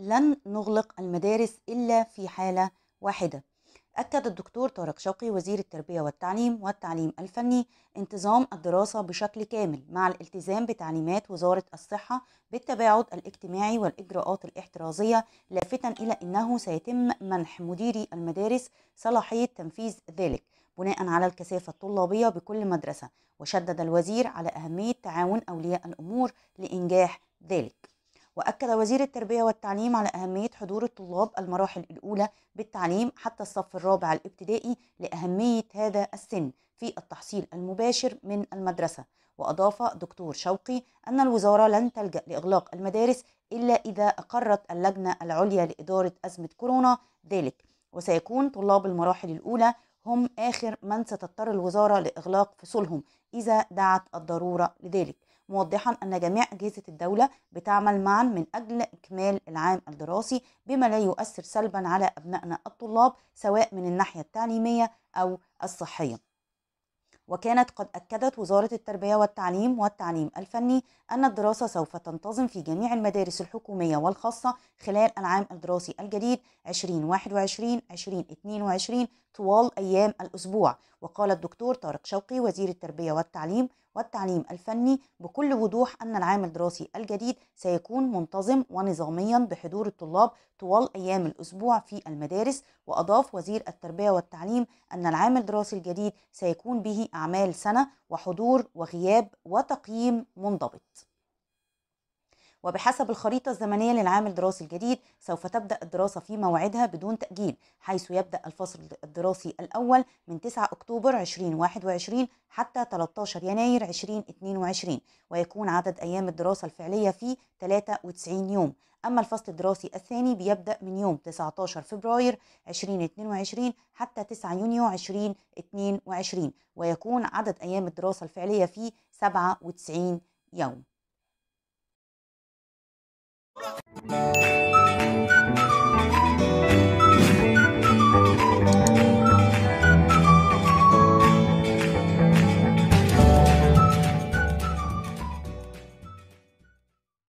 لن نغلق المدارس إلا في حالة واحدة أكد الدكتور طارق شوقي وزير التربية والتعليم والتعليم الفني انتظام الدراسة بشكل كامل مع الالتزام بتعليمات وزارة الصحة بالتباعد الاجتماعي والإجراءات الاحترازية لافتا إلى أنه سيتم منح مديري المدارس صلاحية تنفيذ ذلك بناء على الكثافة الطلابية بكل مدرسة وشدد الوزير على أهمية تعاون أولياء الأمور لإنجاح ذلك وأكد وزير التربية والتعليم على أهمية حضور الطلاب المراحل الأولى بالتعليم حتى الصف الرابع الابتدائي لأهمية هذا السن في التحصيل المباشر من المدرسة وأضاف دكتور شوقي أن الوزارة لن تلجأ لإغلاق المدارس إلا إذا أقرت اللجنة العليا لإدارة أزمة كورونا ذلك وسيكون طلاب المراحل الأولى هم آخر من ستضطر الوزارة لإغلاق فصولهم إذا دعت الضرورة لذلك موضحا أن جميع أجهزة الدولة بتعمل معا من أجل إكمال العام الدراسي بما لا يؤثر سلبا على أبنائنا الطلاب سواء من الناحية التعليمية أو الصحية وكانت قد أكدت وزارة التربية والتعليم والتعليم الفني أن الدراسة سوف تنتظم في جميع المدارس الحكومية والخاصة خلال العام الدراسي الجديد 2021-2022 طوال أيام الأسبوع وقال الدكتور طارق شوقي وزير التربية والتعليم والتعليم الفني بكل وضوح أن العام الدراسي الجديد سيكون منتظم ونظاميا بحضور الطلاب طوال أيام الأسبوع في المدارس وأضاف وزير التربية والتعليم أن العام الدراسي الجديد سيكون به أعمال سنة وحضور وغياب وتقييم منضبط وبحسب الخريطة الزمنية للعام الدراسي الجديد سوف تبدأ الدراسة في موعدها بدون تأجيل حيث يبدأ الفصل الدراسي الأول من 9 أكتوبر 2021 حتى 13 يناير 2022 ويكون عدد أيام الدراسة الفعلية فيه 93 يوم أما الفصل الدراسي الثاني بيبدأ من يوم 19 فبراير 2022 حتى 9 يونيو 2022 ويكون عدد أيام الدراسة الفعلية فيه 97 يوم Bye.